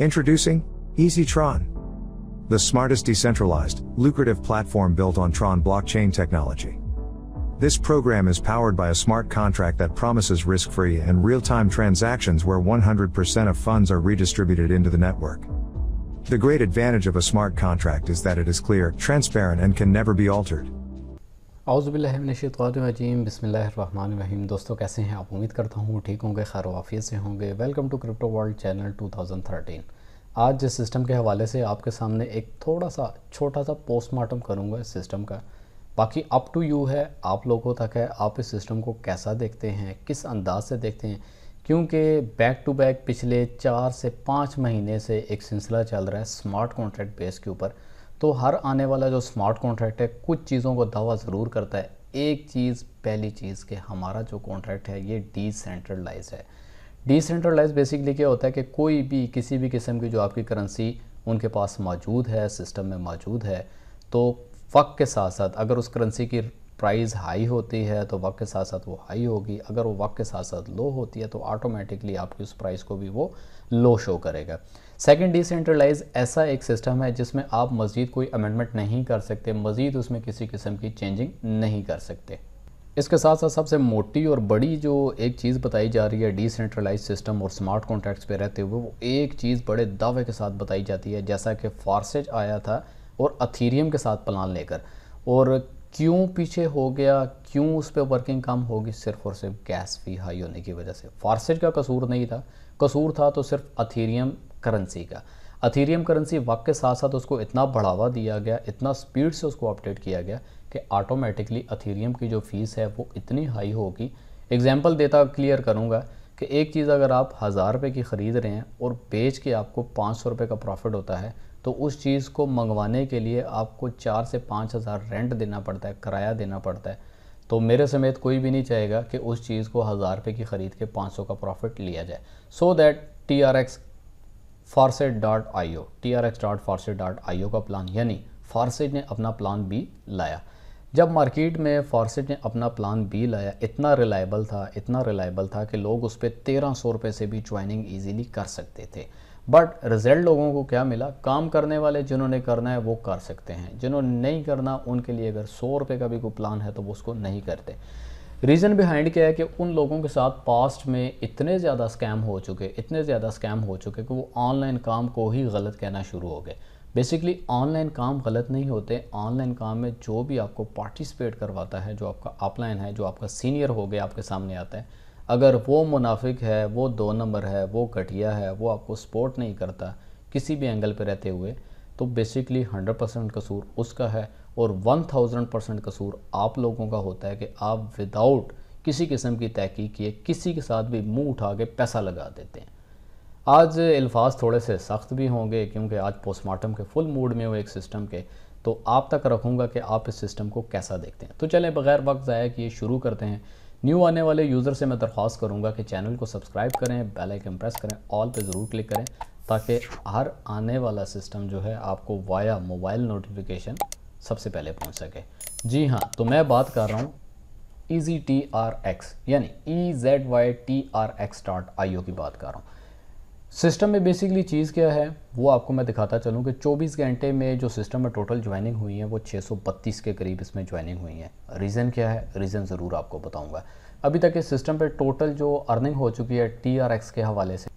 Introducing EasyTron, the smartest decentralized, lucrative platform built on Tron blockchain technology. This program is powered by a smart contract that promises risk-free and real-time transactions where 100% of funds are redistributed into the network. The great advantage of a smart contract is that it is clear, transparent and can never be altered. अज़बिल्लिनशाम बसमीम दोस्तों कैसे हैं आप उम्मीद करता हूँ ठीक होंगे खैर वाफियत से होंगे welcome to crypto world channel 2013 आज जिस सिस्टम के हवाले से आपके सामने एक थोड़ा सा छोटा सा पोस्टमार्टम करूँगा इस सिस्टम का बाकी अप टू यू है आप लोगों तक है आप इस सिस्टम को कैसा देखते हैं किस अंदाज से देखते हैं क्योंकि बैक टू बैक पिछले चार से पाँच महीने से एक सिलसिला चल रहा है स्मार्ट कॉन्ट्रैक्ट बेस के ऊपर तो हर आने वाला जो स्मार्ट कॉन्ट्रैक्ट है कुछ चीज़ों को दावा ज़रूर करता है एक चीज़ पहली चीज़ कि हमारा जो कॉन्ट्रैक्ट है ये डिसेंट्रलाइज है डिसेंट्रलाइज बेसिकली क्या होता है कि कोई भी किसी भी किस्म की जो आपकी करेंसी उनके पास मौजूद है सिस्टम में मौजूद है तो वक्त के साथ साथ अगर उस करेंसी की प्राइस हाई होती है तो वक्त के साथ साथ वो हाई होगी अगर वो वक्त के साथ साथ लो होती है तो ऑटोमेटिकली आपकी उस प्राइस को भी वो लो शो करेगा सेकंड डिसेंट्रलाइज ऐसा एक सिस्टम है जिसमें आप मज़ीद कोई अमेंडमेंट नहीं कर सकते मज़ीद उसमें किसी किस्म की चेंजिंग नहीं कर सकते इसके साथ साथ सबसे मोटी और बड़ी जो एक चीज़ बताई जा रही है डिसेंट्रलाइज सिस्टम और स्मार्ट कॉन्ट्रैक्ट्स पे रहते हुए वो एक चीज़ बड़े दावे के साथ बताई जाती है जैसा कि फारसेज आया था और अथीरियम के साथ प्लान लेकर और क्यों पीछे हो गया क्यों उस पर वर्किंग कम होगी सिर्फ और सिर्फ गैस फी हाई होने की वजह से फारसेज का कसूर नहीं था कसूर था तो सिर्फ अथीरियम करेंसी का अथीरियम करेंसी वक्त के साथ साथ उसको इतना बढ़ावा दिया गया इतना स्पीड से उसको अपडेट किया गया कि ऑटोमेटिकली अथीरियम की जो फ़ीस है वो इतनी हाई होगी एग्जाम्पल देता क्लियर करूँगा कि एक चीज़ अगर आप हज़ार रुपये की ख़रीद रहे हैं और बेच के आपको पाँच सौ रुपये का प्रॉफिट होता है तो उस चीज़ को मंगवाने के लिए आपको चार से पाँच हज़ार रेंट देना पड़ता है किराया देना पड़ता है तो मेरे समेत कोई भी नहीं चाहेगा कि उस चीज़ को हज़ार रुपये की ख़रीद के पाँच सौ का प्रॉफिट लिया जाए so that T R X Forsage dot I O T R X dot Forsage dot I O का प्लान यानी फारसेट ने अपना प्लान भी लाया जब मार्केट में फॉरसेट ने अपना प्लान बी लाया इतना रिलायबल था इतना रिलायबल था कि लोग उस पर तेरह सौ रुपये से भी ज्वाइनिंग ईजीली कर सकते थे बट रिज़ल्ट लोगों को क्या मिला काम करने वाले जिन्होंने करना है वो कर सकते हैं जिन्होंने नहीं करना उनके लिए अगर सौ रुपये का भी कोई प्लान है तो वो उसको नहीं करते रीज़न बिहाइंड क्या है कि उन लोगों के साथ पास्ट में इतने ज़्यादा स्कैम हो चुके इतने ज़्यादा स्कैम हो चुके कि वो ऑनलाइन काम को ही गलत कहना शुरू हो गए बेसिकली ऑनलाइन काम गलत नहीं होते ऑनलाइन काम में जो भी आपको पार्टिसिपेट करवाता है जो आपका अपलाइन है जो आपका सीनियर हो गया आपके सामने आता है अगर वो मुनाफिक है वो दो नंबर है वो घटिया है वो आपको सपोर्ट नहीं करता किसी भी एंगल पर रहते हुए तो बेसिकली हंड्रेड परसेंट कसूर उसका है और वन थाउजेंड परसेंट कसूर आप लोगों का होता है कि आप विदाउट किसी किस्म की तहकीक किए किसी के साथ भी मुंह उठा के पैसा लगा देते हैं आज अल्फाज थोड़े से सख्त भी होंगे क्योंकि आज पोस्टमार्टम के फुल मूड में हो एक सिस्टम के तो आप तक रखूँगा कि आप इस सिस्टम को कैसा देखते हैं तो चलें बगैर वक्त ज़ाया किए शुरू करते हैं न्यू आने वाले यूज़र से मैं दरख्वास्त करूँगा कि चैनल को सब्सक्राइब करें बेल आइकन प्रेस करें ऑल पे ज़रूर क्लिक करें ताकि हर आने वाला सिस्टम जो है आपको वाया मोबाइल नोटिफिकेशन सबसे पहले पहुँच सके जी हाँ तो मैं बात कर रहा हूँ E G T R X यानी E Z Y T R X dot I O की बात कर रहा हूँ सिस्टम में बेसिकली चीज़ क्या है वो आपको मैं दिखाता चलूँ कि 24 घंटे में जो सिस्टम में टोटल ज्वाइनिंग हुई है वो 632 के करीब इसमें ज्वाइनिंग हुई है रीज़न क्या है रीज़न ज़रूर आपको बताऊँगा अभी तक इस सिस्टम पे टोटल जो अर्निंग हो चुकी है टी आर एक्स के हवाले से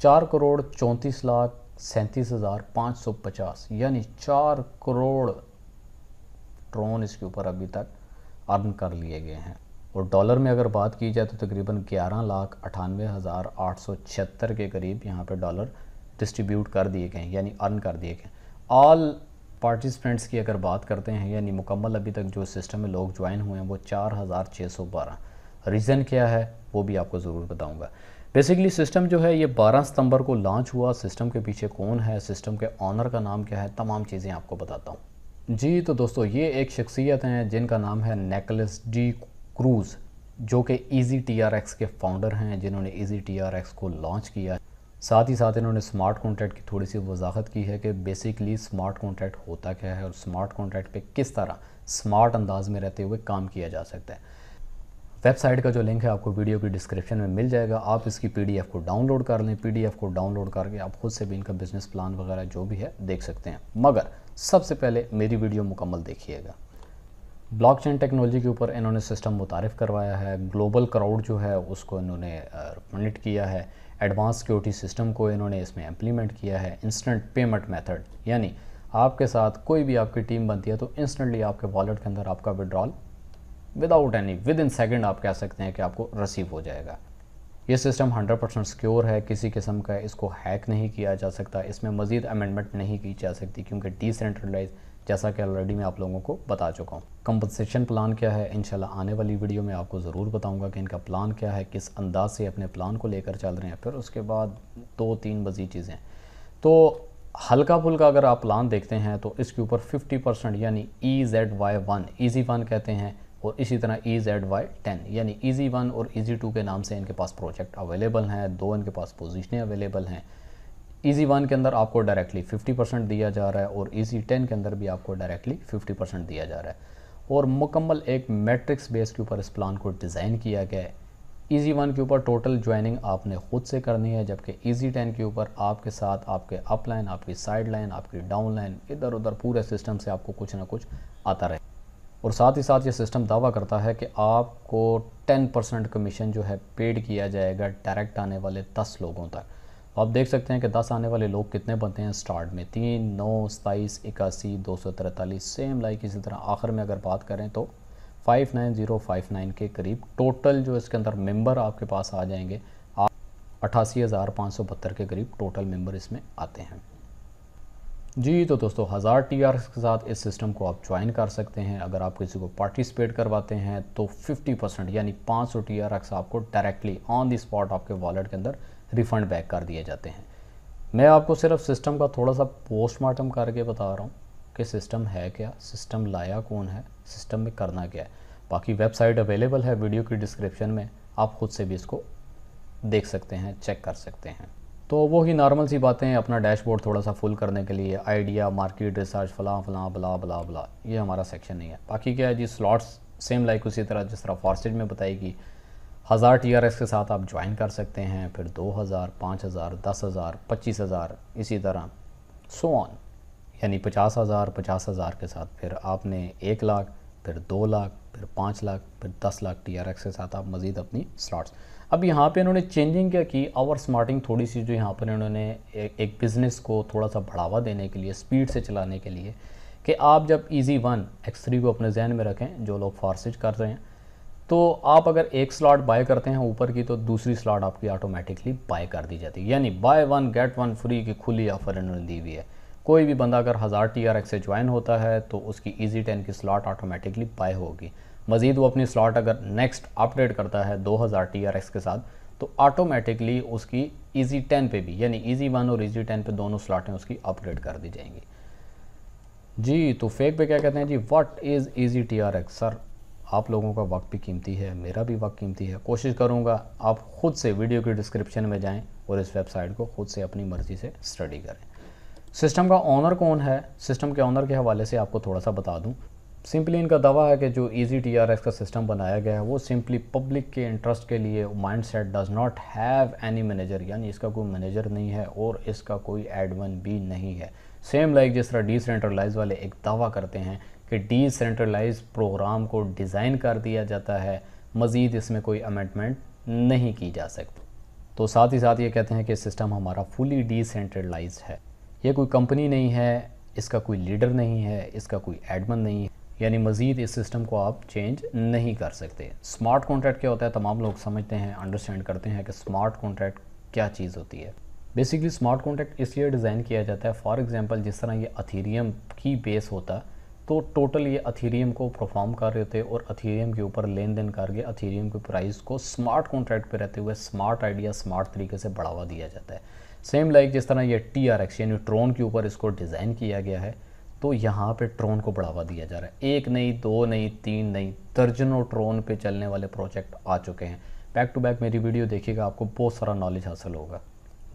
चार करोड़ चौंतीस लाख सैंतीस हज़ार पाँच सौ पचास यानी चार करोड़ ट्रोन इसके ऊपर अभी तक अर्न कर लिए गए हैं और डॉलर में अगर बात की जाए तो तकरीबन ग्यारह लाख अठानवे हज़ार आठ सौ छिहत्तर के करीब यहाँ पर डॉलर डिस्ट्रीब्यूट कर दिए गए यानी अर्न कर दिए गए ऑल पार्टिसिपेंट्स की अगर बात करते हैं यानी मुकम्मल अभी तक जो सिस्टम में लोग ज्वाइन हुए हैं वो चार हज़ार छः सौ बारह रीज़न क्या है वो भी आपको ज़रूर बताऊँगा बेसिकली सिस्टम जो है ये 12 सितंबर को लॉन्च हुआ सिस्टम के पीछे कौन है सिस्टम के ऑनर का नाम क्या है तमाम चीज़ें आपको बताता हूँ जी तो दोस्तों ये एक शख्सियत हैं जिनका नाम है नेकलस डी क्रूज़ जो कि ईजी e एक्स के फाउंडर हैं जिन्होंने ईजी e एक्स को लॉन्च किया है साथ ही साथ इन्होंने स्मार्ट कॉन्ट्रैक्ट की थोड़ी सी वजाहत की है कि बेसिकली स्मार्ट कॉन्ट्रैक्ट होता क्या है और स्मार्ट कॉन्ट्रैक्ट पे किस तरह स्मार्ट अंदाज में रहते हुए काम किया जा सकता है वेबसाइट का जो लिंक है आपको वीडियो की डिस्क्रिप्शन में मिल जाएगा आप इसकी एफ को डाउनलोड कर लें एफ को डाउनलोड करके आप खुद से भी इनका बिज़नेस प्लान वगैरह जो भी है देख सकते हैं मगर सबसे पहले मेरी वीडियो मुकम्मल देखिएगा ब्लॉकचेन टेक्नोलॉजी के ऊपर इन्होंने सिस्टम मुतारफ़ करवाया है ग्लोबल क्राउड जो है उसको इन्होंने मोनिट किया है एडवांस सिक्योरिटी सिस्टम को इन्होंने इसमें इम्प्लीमेंट किया है इंस्टेंट पेमेंट मेथड यानी आपके साथ कोई भी आपकी टीम बनती है तो इंस्टेंटली आपके वॉलेट के अंदर आपका withdrawal without any within second आप कह सकते हैं कि आपको रिसीव हो जाएगा ये सिस्टम 100% परसेंट सिक्योर है किसी किस्म का इसको हैक नहीं किया जा सकता इसमें मज़ीद अमेंडमेंट नहीं की जा सकती क्योंकि डिसेंट्रलाइज जैसा कि ऑलरेडी मैं आप लोगों को बता चुका हूँ कंपनसेशन प्लान क्या है इंशाल्लाह आने वाली वीडियो में आपको ज़रूर बताऊंगा कि इनका प्लान क्या है किस अंदाज से अपने प्लान को लेकर चल रहे हैं फिर उसके बाद दो तीन बजी चीज़ें तो हल्का फुल्का अगर आप प्लान देखते हैं तो इसके ऊपर 50 परसेंट यानी E Z Y one easy one कहते हैं और इसी तरह ई जेड वाई टेन यानी ईजी e वन और ईजी e टू के नाम से इनके पास प्रोजेक्ट अवेलेबल हैं दो इनके पास पोजिशनें अवेलेबल हैं ईजी वन के अंदर आपको डायरेक्टली 50 परसेंट दिया जा रहा है और ईजी टेन के अंदर भी आपको डायरेक्टली 50 परसेंट दिया जा रहा है और मुकम्मल एक मैट्रिक्स बेस के ऊपर इस प्लान को डिज़ाइन किया गया है ईजी वन के ऊपर टोटल ज्वाइनिंग आपने खुद से करनी है जबकि ईजी टेन के ऊपर आपके साथ आपके अप लाइन आपकी साइड लाइन आपकी डाउन लाइन इधर उधर पूरे सिस्टम से आपको कुछ ना कुछ आता रहे और साथ ही साथ ये सिस्टम दावा करता है कि आपको 10 परसेंट कमीशन जो है पेड किया जाएगा डायरेक्ट आने वाले 10 लोगों तक आप देख सकते हैं कि 10 आने वाले लोग कितने बनते हैं स्टार्ट में तीन नौ सताईस इक्यासी दो सौ तरतालीस सेम लाइक इसी तरह आखिर में अगर बात करें तो five nine zero five nine के करीब टोटल जो इसके अंदर मेंबर आपके पास आ जाएंगे आप अट्ठासी हज़ार पाँच सौ बहत्तर के करीब टोटल मेंबर इसमें आते हैं जी तो दोस्तों हज़ार टी आर के साथ इस सिस्टम को आप ज्वाइन कर सकते हैं अगर आप किसी को पार्टिसिपेट करवाते हैं तो 50 परसेंट यानी 500 टी आर एक्स आपको डायरेक्टली ऑन द स्पॉट आपके वॉलेट के अंदर रिफ़ंड बैक कर दिए जाते हैं मैं आपको सिर्फ सिस्टम का थोड़ा सा पोस्टमार्टम करके बता रहा हूँ कि सिस्टम है क्या सिस्टम लाया कौन है सिस्टम में करना क्या है बाकी वेबसाइट अवेलेबल है वीडियो की डिस्क्रिप्शन में आप खुद से भी इसको देख सकते हैं चेक कर सकते हैं तो वो ही नॉर्मल सी बातें अपना डैशबोर्ड थोड़ा सा फुल करने के लिए आइडिया मार्केट रिसर्च फलां फलां बला बला बला ये हमारा सेक्शन नहीं है बाकी क्या है जी स्लॉट्स सेम लाइक उसी तरह जिस तरह फॉरसेट में बताएगी हज़ार टी आर एस के साथ आप ज्वाइन कर सकते हैं फिर दो हज़ार पाँच हज़ार दस हज़ार पच्चीस हज़ार इसी तरह सो ऑन यानी पचास हज़ार पचास हज़ार के साथ फिर आपने एक लाख फिर दो लाख फिर पाँच लाख फिर दस लाख टी आर एक्स के साथ आप मज़ीद अपनी स्लॉट्स अब यहाँ पे इन्होंने चेंजिंग क्या की आवर स्मार्टिंग थोड़ी सी जो यहाँ पर इन्होंने एक एक बिज़नेस को थोड़ा सा बढ़ावा देने के लिए स्पीड से चलाने के लिए कि आप जब इजी वन एक्स थ्री को अपने जहन में रखें जो लोग फारसिज कर रहे हैं तो आप अगर एक स्लॉट बाय करते हैं ऊपर की तो दूसरी स्लॉट आपकी ऑटोमेटिकली बाय कर दी जाती है यानी buy one get one free की खुली ऑफर इन्होंने दी हुई है कोई भी बंदा अगर हज़ार टी आर एक्स से ज्वाइन होता है तो उसकी ईजी टेन की स्लॉट ऑटोमेटिकली बाय होगी मज़ीद वो अपनी स्लॉट अगर नेक्स्ट अपडेट करता है दो हज़ार टी आर एक्स के साथ तो ऑटोमेटिकली उसकी ईजी टेन पर भी यानी ईजी वन और ईजी टेन पर दोनों स्लॉटें उसकी अपडेट कर दी जाएंगी जी तो फेक पे क्या कहते हैं जी what is easy T R X sir आप लोगों का वक्त भी कीमती है मेरा भी वक्त कीमती है कोशिश करूँगा आप ख़ुद से वीडियो के डिस्क्रिप्शन में जाएँ और इस वेबसाइट को ख़ुद से अपनी मर्ज़ी से स्टडी करें सिस्टम का ऑनर कौन है सिस्टम के ऑनर के हवाले से आपको थोड़ा सा बता दूं सिंपली इनका दावा है कि जो ईजी टी आर एस का सिस्टम बनाया गया है वो सिंपली पब्लिक के इंटरेस्ट के लिए mindset does not have any manager यानी इसका कोई मैनेजर नहीं है और इसका कोई एडमिन भी नहीं है सेम लाइक like जिस तरह डिसेंट्रलाइज वाले एक दावा करते हैं कि डिसेंट्रलाइज प्रोग्राम को डिज़ाइन कर दिया जाता है मज़ीद इसमें कोई अमेंडमेंट नहीं की जा सकती तो साथ ही साथ ये कहते हैं कि सिस्टम हमारा फुली डिसेंट्रलाइज है ये कोई कंपनी नहीं है इसका कोई लीडर नहीं है इसका कोई एडमन नहीं है यानी मज़ीद इस सिस्टम को आप चेंज नहीं कर सकते स्मार्ट कॉन्ट्रैक्ट क्या होता है तमाम लोग समझते हैं अंडरस्टैंड करते हैं कि स्मार्ट कॉन्ट्रैक्ट क्या चीज़ होती है बेसिकली स्मार्ट कॉन्ट्रैक्ट इसलिए डिज़ाइन किया जाता है फॉर एग्जांपल जिस तरह ये अथीरियम की बेस होता तो टोटल ये अथीरियम को परफॉर्म कर रहे थे और अथीरियम के ऊपर लेन देन करके अथीरियम के प्राइस को स्मार्ट कॉन्ट्रैक्ट पे रहते हुए स्मार्ट आइडिया स्मार्ट तरीके से बढ़ावा दिया जाता है सेम लाइक जिस तरह ये टी आर एक्स यानी ट्रोन के ऊपर इसको डिज़ाइन किया गया है तो यहाँ पे ट्रोन को बढ़ावा दिया जा रहा है एक नई दो नई तीन नई दर्जनों ट्रोन पर चलने वाले प्रोजेक्ट आ चुके हैं बैक टू बैक मेरी वीडियो देखिएगा आपको बहुत सारा नॉलेज हासिल होगा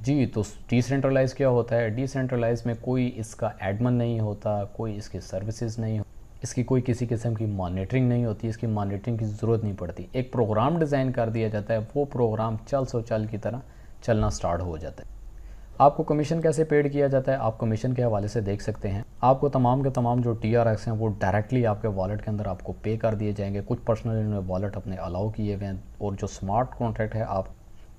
जी तो डिसेंट्रलाइज क्या होता है डिसेंट्रलाइज में कोई इसका एडमन नहीं होता कोई इसकी सर्विसेज नहीं इसकी कोई किसी किस्म की मॉनिटरिंग नहीं होती इसकी मॉनिटरिंग की ज़रूरत नहीं पड़ती एक प्रोग्राम डिज़ाइन कर दिया जाता है वो प्रोग्राम चल सो चल की तरह चलना स्टार्ट हो जाता है आपको कमीशन कैसे पेड किया जाता है आप कमीशन के हवाले से देख सकते हैं आपको तमाम के तमाम जो टी आर एक्स हैं वो डायरेक्टली आपके वॉलेट के अंदर आपको पे कर दिए जाएंगे कुछ पर्सनल इन्होंने वॉलेट अपने अलाउ किए हुए हैं और जो स्मार्ट कॉन्ट्रैक्ट है आप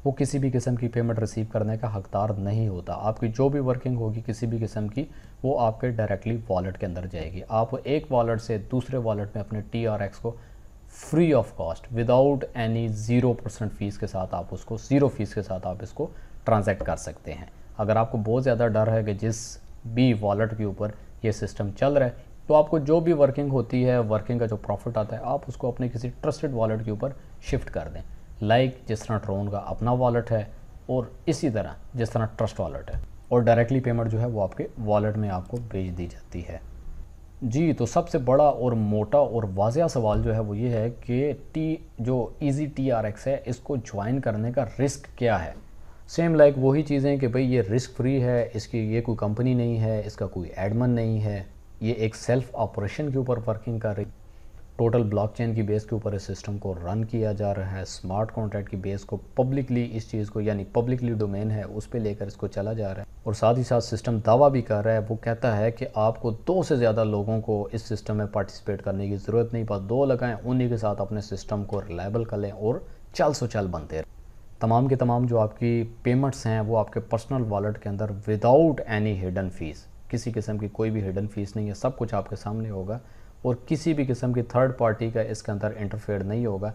वो किसी भी किस्म की पेमेंट रिसीव करने का हकदार नहीं होता आपकी जो भी वर्किंग होगी किसी भी किस्म की वो आपके डायरेक्टली वॉलेट के अंदर जाएगी आप एक वॉलेट से दूसरे वॉलेट में अपने टी आर एक्स को free of cost without any zero percent fees के साथ आप उसको ज़ीरो फ़ीस के साथ आप इसको ट्रांजेक्ट कर सकते हैं अगर आपको बहुत ज़्यादा डर है कि जिस भी वॉलेट के ऊपर ये सिस्टम चल रहा है तो आपको जो भी वर्किंग होती है वर्किंग का जो प्रॉफिट आता है आप उसको अपने किसी ट्रस्टेड वॉलेट के ऊपर शिफ्ट कर दें लाइक जिस तरह ट्रोन का अपना वॉलेट है और इसी तरह जिस तरह ट्रस्ट वॉलेट है और डायरेक्टली पेमेंट जो है वो आपके वॉलेट में आपको भेज दी जाती है जी तो सबसे बड़ा और मोटा और वाजिया सवाल जो है वो ये है कि टी जो ईजी टी आर एक्स है इसको ज्वाइन करने का रिस्क क्या है सेम लाइक वही चीज़ें कि भाई ये रिस्क फ्री है इसकी ये कोई कंपनी नहीं है इसका कोई एडमन नहीं है ये एक सेल्फ ऑपरेशन के ऊपर वर्किंग कर रही टोटल ब्लॉकचेन की बेस के ऊपर इस सिस्टम को रन किया जा रहा है स्मार्ट कॉन्ट्रैक्ट की बेस को पब्लिकली इस चीज़ को यानी पब्लिकली डोमेन है उस पर लेकर इसको चला जा रहा है और साथ ही साथ सिस्टम दावा भी कर रहा है वो कहता है कि आपको दो से ज़्यादा लोगों को इस सिस्टम में पार्टिसिपेट करने की ज़रूरत नहीं पा दो लगाएं उन्हीं के साथ अपने सिस्टम को रिलायबल कर लें और चल सो चल बनते रहें तमाम के तमाम जो आपकी पेमेंट्स हैं वो आपके पर्सनल वॉलेट के अंदर विदाउट एनी हिडन फीस किसी किस्म की कोई भी हिडन फीस नहीं है सब कुछ आपके सामने होगा और किसी भी किस्म की थर्ड पार्टी का इसके अंदर इंटरफेयर नहीं होगा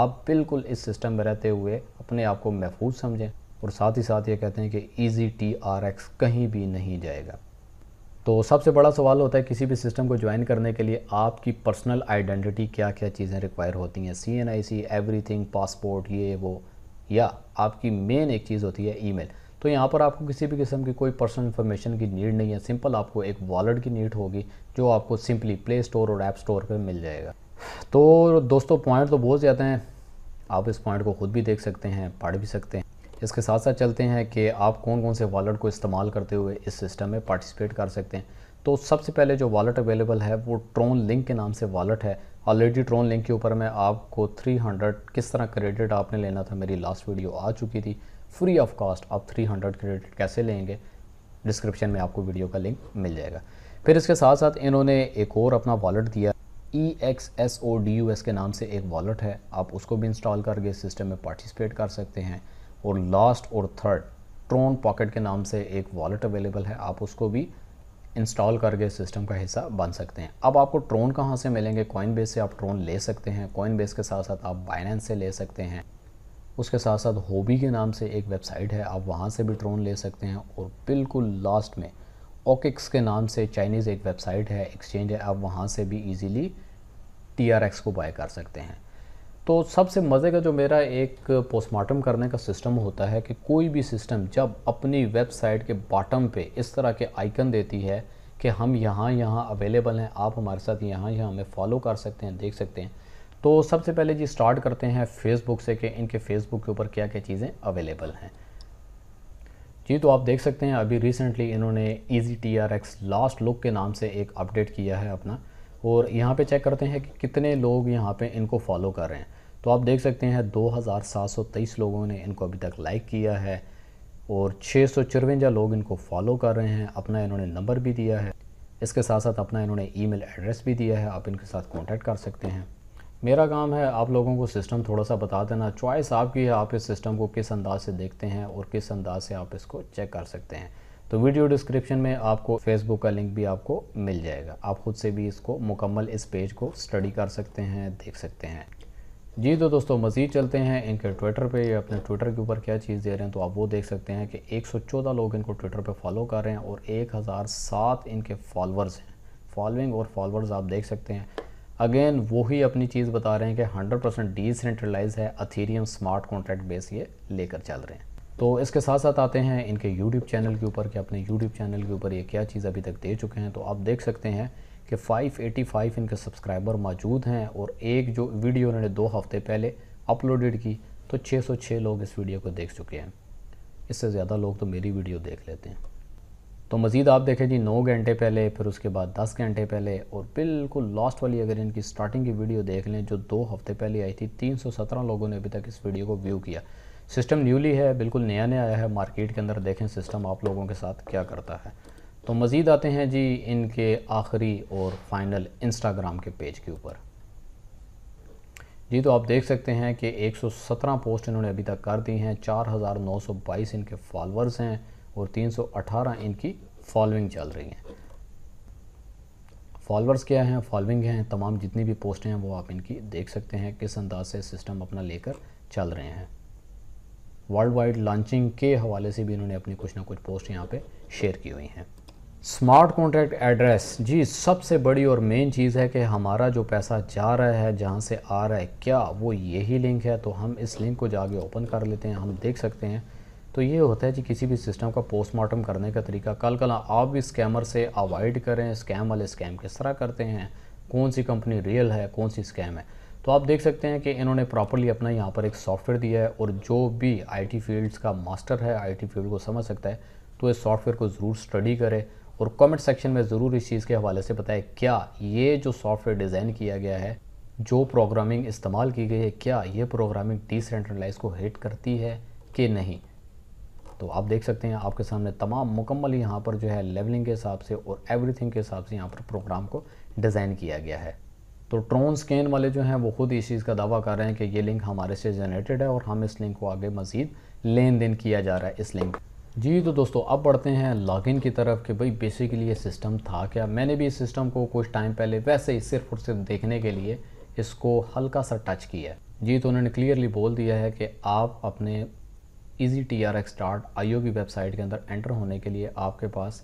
आप बिल्कुल इस सिस्टम में रहते हुए अपने आप को महफूज समझें और साथ ही साथ ये कहते हैं कि ईजी टी आर एक्स कहीं भी नहीं जाएगा तो सबसे बड़ा सवाल होता है किसी भी सिस्टम को ज्वाइन करने के लिए आपकी पर्सनल आइडेंटिटी क्या क्या चीज़ें रिक्वायर होती हैं C N I C everything passport ये वो या आपकी मेन एक चीज़ होती है ई मेल तो यहाँ पर आपको किसी भी किस्म की कोई पर्सनल इन्फॉर्मेशन की नीड नहीं है सिंपल आपको एक वॉलेट की नीड होगी जो आपको सिंपली प्ले स्टोर और ऐप स्टोर पर मिल जाएगा तो दोस्तों पॉइंट तो बहुत ज़्यादा हैं आप इस पॉइंट को खुद भी देख सकते हैं पढ़ भी सकते हैं इसके साथ साथ चलते हैं कि आप कौन कौन से वॉलेट को इस्तेमाल करते हुए इस सिस्टम में पार्टिसिपेट कर सकते हैं तो सबसे पहले जो वॉलेट अवेलेबल है वो ट्रोन लिंक के नाम से वॉलेट है ऑलरेडी ट्रोन लिंक के ऊपर मैं आपको 300 किस तरह क्रेडिट आपने लेना था मेरी लास्ट वीडियो आ चुकी थी फ्री ऑफ कॉस्ट आप 300 क्रेडिट कैसे लेंगे डिस्क्रिप्शन में आपको वीडियो का लिंक मिल जाएगा फिर इसके साथ साथ इन्होंने एक और अपना वॉलेट दिया E X S O D U S के नाम से एक वॉलेट है आप उसको भी इंस्टॉल करके सिस्टम में पार्टिसिपेट कर सकते हैं और लास्ट और थर्ड ट्रोन पॉकेट के नाम से एक वॉलेट अवेलेबल है आप उसको भी इंस्टॉल करके सिस्टम का हिस्सा बन सकते हैं अब आपको ट्रोन कहाँ से मिलेंगे कॉइन बेस से आप ट्रोन ले सकते हैं कॉइन बेस के साथ साथ आप बाइनेंस से ले सकते हैं उसके साथ साथ होबी के नाम से एक वेबसाइट है आप वहाँ से भी ड्रोन ले सकते हैं और बिल्कुल लास्ट में ओकिक्स के नाम से चाइनीज़ एक वेबसाइट है एक्सचेंज है आप वहाँ से भी इजीली टी को बाय कर सकते हैं तो सबसे मज़े का जो मेरा एक पोस्टमार्टम करने का सिस्टम होता है कि कोई भी सिस्टम जब अपनी वेबसाइट के बॉटम पे इस तरह के आइकन देती है कि हम यहाँ यहाँ अवेलेबल हैं आप हमारे साथ यहाँ यहाँ हमें फॉलो कर सकते हैं देख सकते हैं तो सबसे पहले जी स्टार्ट करते हैं फेसबुक से कि इनके फेसबुक के ऊपर क्या क्या चीज़ें अवेलेबल हैं जी तो आप देख सकते हैं अभी रिसेंटली इन्होंने easy T R X last look के नाम से एक अपडेट किया है अपना और यहाँ पे चेक करते हैं कि कितने लोग यहाँ पे इनको फॉलो कर रहे हैं तो आप देख सकते हैं 2723 लोगों ने इनको अभी तक लाइक किया है और छः लोग इनको फॉलो कर रहे हैं अपना इन्होंने नंबर भी दिया है इसके साथ साथ अपना इन्होंने ईमेल एड्रेस भी दिया है आप इनके साथ कॉन्टैक्ट कर सकते हैं मेरा काम है आप लोगों को सिस्टम थोड़ा सा बता देना चॉइस आपकी है आप इस सिस्टम को किस अंदाज से देखते हैं और किस अंदाज से आप इसको चेक कर सकते हैं तो वीडियो डिस्क्रिप्शन में आपको फेसबुक का लिंक भी आपको मिल जाएगा आप खुद से भी इसको मुकम्मल इस पेज को स्टडी कर सकते हैं देख सकते हैं जी तो दोस्तों मज़ीद चलते हैं इनके ट्विटर पे या अपने ट्विटर के ऊपर क्या चीज़ दे रहे हैं तो आप वो देख सकते हैं कि 114 लोग इनको ट्विटर पे फॉलो कर रहे हैं और 1007 इनके फॉलोअर्स हैं फॉलोइंग और फॉलोअर्स आप देख सकते हैं अगेन वो ही अपनी चीज़ बता रहे हैं कि 100 परसेंट डिसेंट्रलाइज है अथीरियम स्मार्ट कॉन्ट्रैक्ट बेस ये लेकर चल रहे हैं तो इसके साथ साथ आते हैं इनके यूट्यूब चैनल के ऊपर कि अपने यूट्यूब चैनल के ऊपर ये क्या चीज़ अभी तक दे चुके हैं तो आप देख सकते हैं कि 585 इनके सब्सक्राइबर मौजूद हैं और एक जो वीडियो उन्होंने दो हफ्ते पहले अपलोडेड की तो 606 लोग इस वीडियो को देख चुके हैं इससे ज़्यादा लोग तो मेरी वीडियो देख लेते हैं तो मज़ीद आप देखें जी नौ घंटे पहले फिर उसके बाद दस घंटे पहले और बिल्कुल लास्ट वाली अगर इनकी स्टार्टिंग की वीडियो देख लें जो दो हफ्ते पहले आई थी तीन सौ सत्रह लोगों ने अभी तक इस वीडियो को व्यू किया सिस्टम न्यूली है बिल्कुल नया नया आया है मार्केट के अंदर देखें सिस्टम आप लोगों के साथ क्या करता है तो मज़ीद आते हैं जी इनके आखिरी और फाइनल इंस्टाग्राम के पेज के ऊपर जी तो आप देख सकते हैं कि 117 पोस्ट इन्होंने अभी तक कर दी हैं 4922 इनके फॉलोअर्स हैं और 318 इनकी फॉलोइंग चल रही हैं फॉलोअर्स क्या हैं फॉलोइंग हैं तमाम जितनी भी पोस्टें हैं वो आप इनकी देख सकते हैं किस अंदाज से सिस्टम अपना लेकर चल रहे हैं वर्ल्ड वाइड लॉन्चिंग के हवाले से भी इन्होंने अपनी कुछ ना कुछ पोस्ट यहाँ पर शेयर की हुई हैं स्मार्ट कॉन्ट्रैक्ट एड्रेस जी सबसे बड़ी और मेन चीज़ है कि हमारा जो पैसा जा रहा है जहाँ से आ रहा है क्या वो यही लिंक है तो हम इस लिंक को जाके ओपन कर लेते हैं हम देख सकते हैं तो ये होता है जी किसी भी सिस्टम का पोस्टमार्टम करने का तरीका कल कल आप भी स्कैमर से अवॉइड करें स्कैम वाले स्कैम किस तरह करते हैं कौन सी कंपनी रियल है कौन सी स्कैम है तो आप देख सकते हैं कि इन्होंने प्रॉपरली अपना यहाँ पर एक सॉफ्टवेयर दिया है और जो भी आईटी फील्ड्स का मास्टर है आईटी फील्ड को समझ सकता है तो इस सॉफ्टवेयर को ज़रूर स्टडी करें और कमेंट सेक्शन में ज़रूर इस चीज़ के हवाले से बताएं क्या ये जो सॉफ्टवेयर डिज़ाइन किया गया है जो प्रोग्रामिंग इस्तेमाल की गई है क्या ये प्रोग्रामिंग डिसेंट्रलाइज को हिट करती है कि नहीं तो आप देख सकते हैं आपके सामने तमाम मुकम्मल यहाँ पर जो है लेवलिंग के हिसाब से और एवरीथिंग के हिसाब से यहाँ पर प्रोग्राम को डिज़ाइन किया गया है तो ट्रोन स्कैन वाले जो हैं वो खुद इस चीज़ का दावा कर रहे हैं कि ये लिंक हमारे से जनरेटेड है और हम इस लिंक को आगे मज़ीद लेन देन किया जा रहा है इस लिंक जी तो दोस्तों अब बढ़ते हैं लॉगिन की तरफ कि भाई बेसिकली ये सिस्टम था क्या मैंने भी इस सिस्टम को कुछ टाइम पहले वैसे ही सिर्फ और सिर्फ देखने के लिए इसको हल्का सा टच किया है जी तो उन्होंने क्लियरली बोल दिया है कि आप अपने easy T R X dot I O की वेबसाइट के अंदर एंटर होने के लिए आपके पास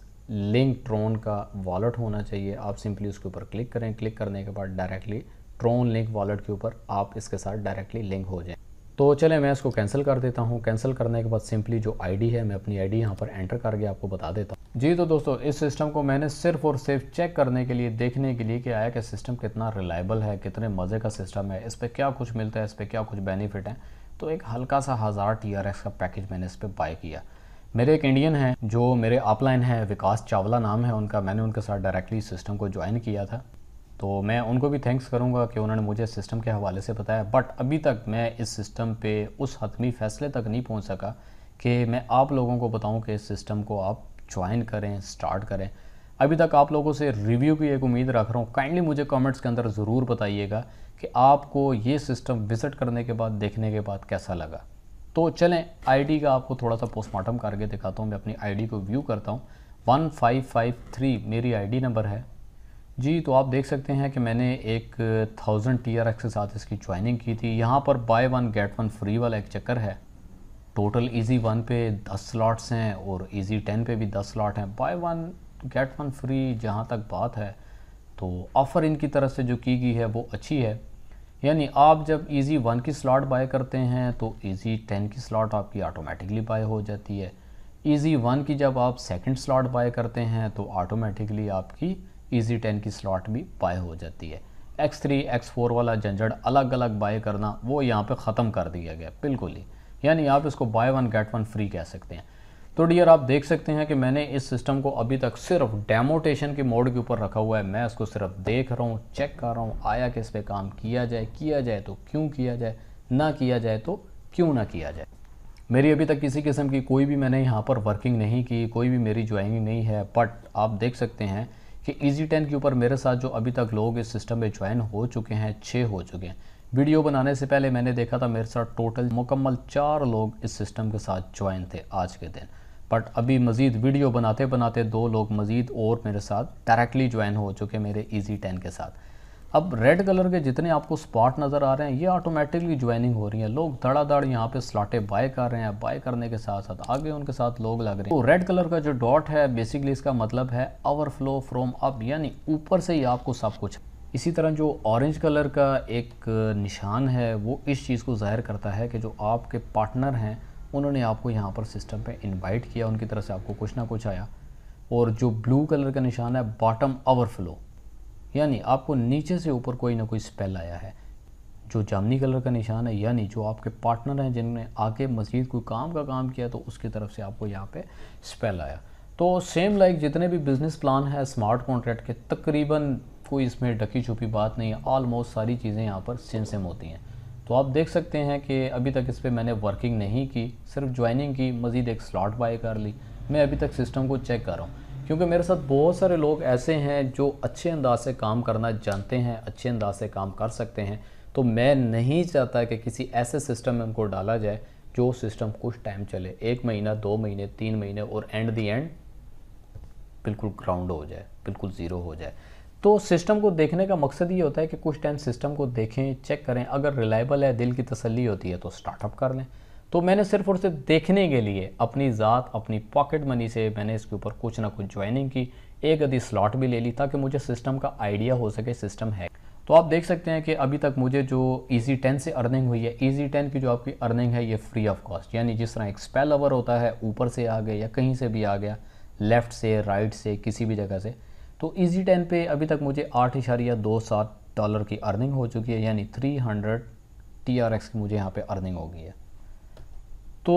लिंक ट्रोन का वॉलेट होना चाहिए आप सिंपली उसके ऊपर क्लिक करें क्लिक करने के बाद डायरेक्टली ट्रोन लिंक वॉलेट के ऊपर आप इसके साथ डायरेक्टली लिंक हो जाए तो चले मैं इसको कैंसिल कर देता हूँ कैंसिल करने के बाद सिंपली जो आईडी है मैं अपनी आईडी डी यहाँ पर एंटर करके आपको बता देता हूँ जी तो दोस्तों इस सिस्टम को मैंने सिर्फ और सिर्फ चेक करने के लिए देखने के लिए कि आया कि सिस्टम कितना रिलायबल है कितने मज़े का सिस्टम है इस पर क्या कुछ मिलता है इस पर क्या कुछ बेनिफिट है तो एक हल्का सा हज़ार टी आर एक्स का पैकेज मैंने इस पर बाय किया मेरे एक इंडियन हैं जो मेरे अपलाइन हैं विकास चावला नाम है उनका मैंने उनके साथ डायरेक्टली सिस्टम को ज्वाइन किया था तो मैं उनको भी थैंक्स करूंगा कि उन्होंने मुझे सिस्टम के हवाले से बताया बट अभी तक मैं इस सिस्टम पे उस हतमी फैसले तक नहीं पहुंच सका कि मैं आप लोगों को बताऊं कि इस सिस्टम को आप ज्वाइन करें स्टार्ट करें अभी तक आप लोगों से रिव्यू की एक उम्मीद रख रहा हूँ काइंडली मुझे कमेंट्स के अंदर ज़रूर बताइएगा कि आपको ये सिस्टम विज़िट करने के बाद देखने के बाद कैसा लगा तो चलें आईडी का आपको थोड़ा सा पोस्टमार्टम करके दिखाता हूँ मैं अपनी आईडी को व्यू करता हूँ वन फाइव फाइव थ्री मेरी आईडी नंबर है जी तो आप देख सकते हैं कि मैंने एक थाउजेंड टी आर एक्स के साथ इसकी ज्वाइनिंग की थी यहाँ पर buy one get one free वाला एक चक्कर है टोटल इजी वन पे दस स्लॉट्स हैं और इजी टेन पे भी दस स्लॉट हैं buy one get one free जहाँ तक बात है तो ऑफ़र इनकी तरफ से जो की गई है वो अच्छी है यानी आप जब ईजी वन की स्लॉट बाय करते हैं तो ईजी टेन की स्लॉट आपकी ऑटोमेटिकली बाय हो जाती है ईजी वन की जब आप सेकंड स्लॉट बाय करते हैं तो ऑटोमेटिकली आपकी ईजी टेन की स्लॉट भी बाय हो जाती है एक्स थ्री एक्स फोर वाला झंझट अलग अलग बाय करना वो यहाँ पे ख़त्म कर दिया गया बिल्कुल ही यानी आप इसको buy one get one free कह सकते हैं तो डियर आप देख सकते हैं कि मैंने इस सिस्टम को अभी तक सिर्फ डेमोटेशन के मोड के ऊपर रखा हुआ है मैं इसको सिर्फ देख रहा हूँ चेक कर रहा हूँ आया कि इस पर काम किया जाए किया जाए तो क्यों किया जाए ना किया जाए तो क्यों ना किया जाए मेरी अभी तक किसी किस्म की कोई भी मैंने यहाँ पर वर्किंग नहीं की कोई भी मेरी ज्वाइनिंग नहीं है बट आप देख सकते हैं कि ईजी टेन के ऊपर मेरे साथ जो अभी तक लोग इस सिस्टम में ज्वाइन हो चुके हैं छः हो चुके हैं वीडियो बनाने से पहले मैंने देखा था मेरे साथ टोटल मुकम्मल चार लोग इस सिस्टम के साथ ज्वाइन थे आज के दिन बट अभी मज़ीद वीडियो बनाते बनाते दो लोग मज़ीद और मेरे साथ डायरेक्टली ज्वाइन हो चुके मेरे ईजी टेन के साथ अब रेड कलर के जितने आपको स्पॉट नज़र आ रहे हैं ये ऑटोमेटिकली ज्वाइनिंग हो रही है लोग धड़ाधड़ यहाँ पे स्लॉटें बाय कर रहे हैं बाय करने के साथ साथ आगे उनके साथ लोग लग रहे हैं तो रेड कलर का जो डॉट है बेसिकली इसका मतलब है ओवरफ्लो फ्रॉम अप यानी ऊपर से ही आपको सब कुछ इसी तरह जो ऑरेंज कलर का एक निशान है वो इस चीज़ को ज़ाहिर करता है कि जो आपके पार्टनर हैं उन्होंने आपको यहाँ पर सिस्टम पे इनवाइट किया उनकी तरफ से आपको कुछ ना कुछ आया और जो ब्लू कलर का निशान है बॉटम ओवरफ्लो यानी आपको नीचे से ऊपर कोई ना कोई स्पेल आया है जो जामनी कलर का निशान है यानी जो आपके पार्टनर हैं जिन्होंने आके मजीद कोई काम का काम किया तो उसकी तरफ से आपको यहाँ पर स्पेल आया तो सेम लाइक like जितने भी बिज़नेस प्लान है स्मार्ट कॉन्ट्रैक्ट के तकरीबन कोई इसमें डकी छुपी बात नहीं है ऑलमोस्ट सारी चीज़ें यहाँ पर सेम सेम होती हैं तो आप देख सकते हैं कि अभी तक इस पर मैंने वर्किंग नहीं की सिर्फ ज्वाइनिंग की मज़ीद एक स्लॉट बाय कर ली मैं अभी तक सिस्टम को चेक कर रहा हूँ क्योंकि मेरे साथ बहुत सारे लोग ऐसे हैं जो अच्छे अंदाज से काम करना जानते हैं अच्छे अंदाज से काम कर सकते हैं तो मैं नहीं चाहता कि किसी ऐसे सिस्टम में उनको डाला जाए जो सिस्टम कुछ टाइम चले एक महीना दो महीने तीन महीने और एंड दी एंड बिल्कुल ग्राउंड हो जाए बिल्कुल ज़ीरो हो जाए तो सिस्टम को देखने का मकसद ये होता है कि कुछ टाइम सिस्टम को देखें चेक करें अगर रिलायबल है दिल की तसल्ली होती है तो स्टार्टअप कर लें तो मैंने सिर्फ और सिर्फ देखने के लिए अपनी ज़ात अपनी पॉकेट मनी से मैंने इसके ऊपर कुछ ना कुछ ज्वाइनिंग की एक आधी स्लॉट भी ले ली ताकि मुझे सिस्टम का आइडिया हो सके सिस्टम है तो आप देख सकते हैं कि अभी तक मुझे जो ईजी टेन से अर्निंग हुई है ईजी टेन की जो आपकी अर्निंग है ये फ्री ऑफ कॉस्ट यानी जिस तरह एक स्पेल ओवर होता है ऊपर से आ गया या कहीं से भी आ गया लेफ़्ट से राइट से किसी भी जगह से तो ईजी टेन पे अभी तक मुझे आठ इशारिया दो सात डॉलर की अर्निंग हो चुकी है यानी three hundred T R X की मुझे यहाँ पे अर्निंग हो गई है तो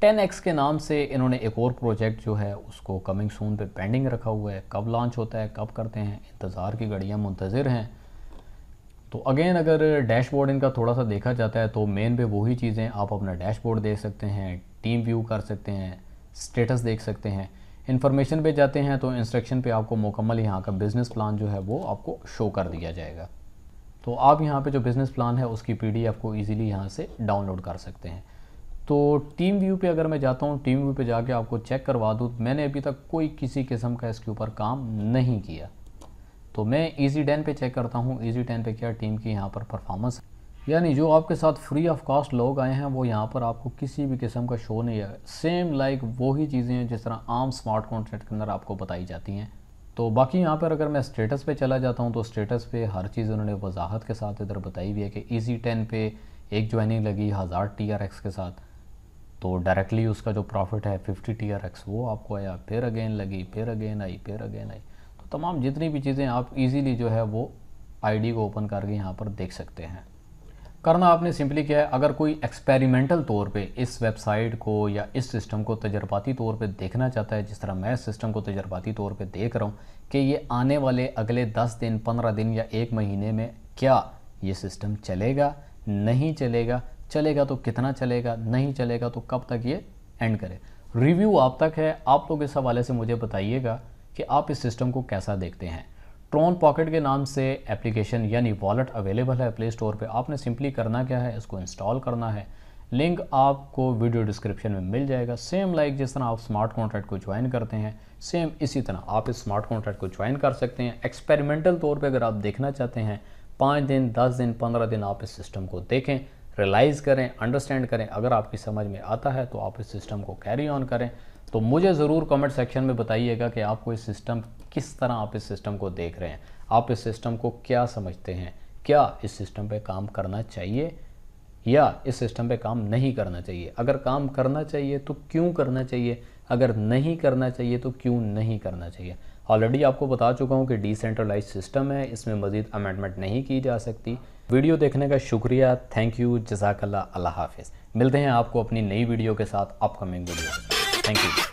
टेन एक्स के नाम से इन्होंने एक और प्रोजेक्ट जो है उसको कमिंग सून पे पेंडिंग रखा हुआ है कब लॉन्च होता है कब करते हैं इंतज़ार की घड़ियाँ मुंतज़र हैं तो अगेन अगर डैशबोर्ड इनका थोड़ा सा देखा जाता है तो मेन पे वही चीज़ें आप अपना डैशबोर्ड देख सकते हैं टीम व्यू कर सकते हैं स्टेटस देख सकते हैं इन्फॉर्मेशन पे जाते हैं तो इंस्ट्रक्शन पे आपको मुकम्मल यहाँ का बिज़नेस प्लान जो है वो आपको शो कर दिया जाएगा तो आप यहाँ पे जो बिज़नेस प्लान है उसकी एफ को ईज़िली यहाँ से डाउनलोड कर सकते हैं तो टीम व्यू पे अगर मैं जाता हूँ टीम व्यू पे जाके आपको चेक करवा दूँ मैंने अभी तक कोई किसी किस्म का इसके ऊपर काम नहीं किया तो मैं ईजी टेन पे चेक करता हूँ ईजी टेन पे क्या टीम की यहाँ पर परफॉर्मेंस यानी जो आपके साथ फ्री ऑफ कॉस्ट लोग आए हैं वो यहाँ पर आपको किसी भी किस्म का शो नहीं है सेम लाइक वही चीज़ें हैं जिस तरह आम स्मार्ट कॉन्ट्रैक्ट के अंदर आपको बताई जाती हैं तो बाकी यहाँ पर अगर मैं स्टेटस पे चला जाता हूँ तो स्टेटस पे हर चीज़ उन्होंने वजाहत के साथ इधर बताई हुई है कि ईजी टेन पे एक ज्वाइनिंग लगी हज़ार टी आर एक्स के साथ तो डायरेक्टली उसका जो प्रॉफिट है फिफ्टी टी आर एक्स वो आपको आया फिर अगेन लगी फिर अगेन आई फिर अगेन आई तो तमाम जितनी भी चीज़ें आप ईजीली जो है वो आई को ओपन करके यहाँ पर देख सकते हैं करना आपने सिंपली क्या है अगर कोई एक्सपेरिमेंटल तौर पे इस वेबसाइट को या इस सिस्टम को तजर्बाती तौर पे देखना चाहता है जिस तरह मैं इस सिस्टम को तजर्बाती तौर पे देख रहा हूँ कि ये आने वाले अगले दस दिन पंद्रह दिन या एक महीने में क्या ये सिस्टम चलेगा नहीं चलेगा चलेगा तो कितना चलेगा नहीं चलेगा तो कब तक ये एंड करे रिव्यू आप तक है आप लोग इस हवाले से मुझे बताइएगा कि आप इस सिस्टम को कैसा देखते हैं ट्रोन पॉकेट के नाम से एप्लीकेशन यानी वॉलेट अवेलेबल है प्ले स्टोर पर आपने सिंपली करना क्या है इसको इंस्टॉल करना है लिंक आपको वीडियो डिस्क्रिप्शन में मिल जाएगा सेम लाइक जिस तरह आप स्मार्ट कॉन्ट्रैक्ट को ज्वाइन करते हैं सेम इसी तरह आप इस स्मार्ट कॉन्ट्रैक्ट को ज्वाइन कर सकते हैं एक्सपेरिमेंटल तौर पर अगर आप देखना चाहते हैं पाँच दिन दस दिन पंद्रह दिन आप इस सिस्टम को देखें रियलाइज़ करें अंडरस्टैंड करें अगर आपकी समझ में आता है तो आप इस सिस्टम को कैरी ऑन करें तो मुझे ज़रूर कमेंट सेक्शन में बताइएगा कि आपको इस सिस्टम किस तरह आप इस सिस्टम को देख रहे हैं आप इस सिस्टम को क्या समझते हैं क्या इस सिस्टम पे काम करना चाहिए या इस सिस्टम पे काम नहीं करना चाहिए अगर काम करना चाहिए तो क्यों करना चाहिए अगर नहीं करना चाहिए तो क्यों नहीं करना चाहिए ऑलरेडी आपको बता चुका हूँ कि डिसेंट्रलाइज सिस्टम है इसमें मज़ीद अमेंडमेंट नहीं की जा सकती वीडियो देखने का शुक्रिया थैंक यू जजाकल्ला अल्लाह हाफिज़ मिलते हैं आपको अपनी नई वीडियो के साथ अपकमिंग वीडियो थैंक यू